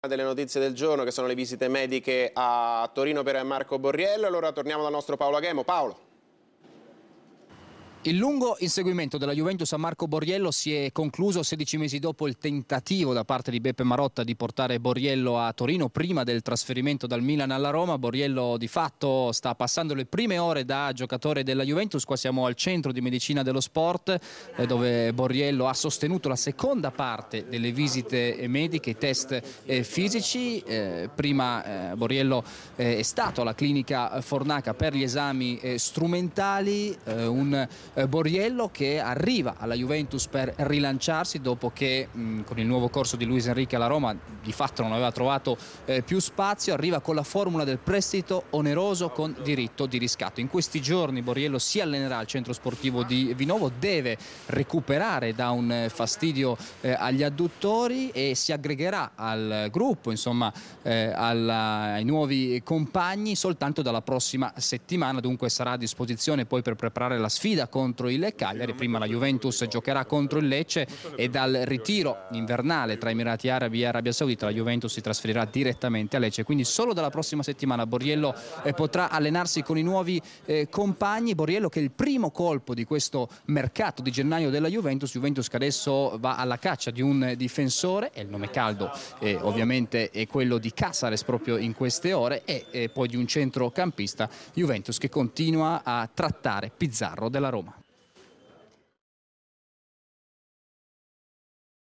Una delle notizie del giorno che sono le visite mediche a Torino per Marco Borriello. Allora torniamo dal nostro Paolo Aghemo. Paolo. Il lungo inseguimento della Juventus a Marco Borriello si è concluso 16 mesi dopo il tentativo da parte di Beppe Marotta di portare Borriello a Torino prima del trasferimento dal Milan alla Roma. Borriello di fatto sta passando le prime ore da giocatore della Juventus, qua siamo al centro di medicina dello sport eh, dove Borriello ha sostenuto la seconda parte delle visite mediche, i test eh, fisici. Eh, prima Borriello è stato alla clinica Fornaca per gli esami strumentali, un eh, Boriello che arriva alla Juventus per rilanciarsi dopo che mh, mm, con il nuovo corso di Luis Enrique alla Roma di fatto non aveva trovato eh, più spazio, arriva con la formula del prestito oneroso con diritto di riscatto. In questi giorni Boriello si allenerà al centro sportivo di Vinovo, deve recuperare da un eh, fastidio eh, agli adduttori e si aggregherà al gruppo, insomma eh, alla, ai nuovi compagni soltanto dalla prossima settimana, dunque sarà a disposizione poi per preparare la sfida con contro il Cagliari, prima la Juventus giocherà contro il Lecce e dal ritiro invernale tra Emirati Arabi e Arabia Saudita la Juventus si trasferirà direttamente a Lecce, quindi solo dalla prossima settimana Borriello eh, potrà allenarsi con i nuovi eh, compagni, Borriello che è il primo colpo di questo mercato di gennaio della Juventus, Juventus che adesso va alla caccia di un difensore e il nome caldo eh, ovviamente è quello di Casares proprio in queste ore e eh, poi di un centrocampista Juventus che continua a trattare Pizzarro della Roma.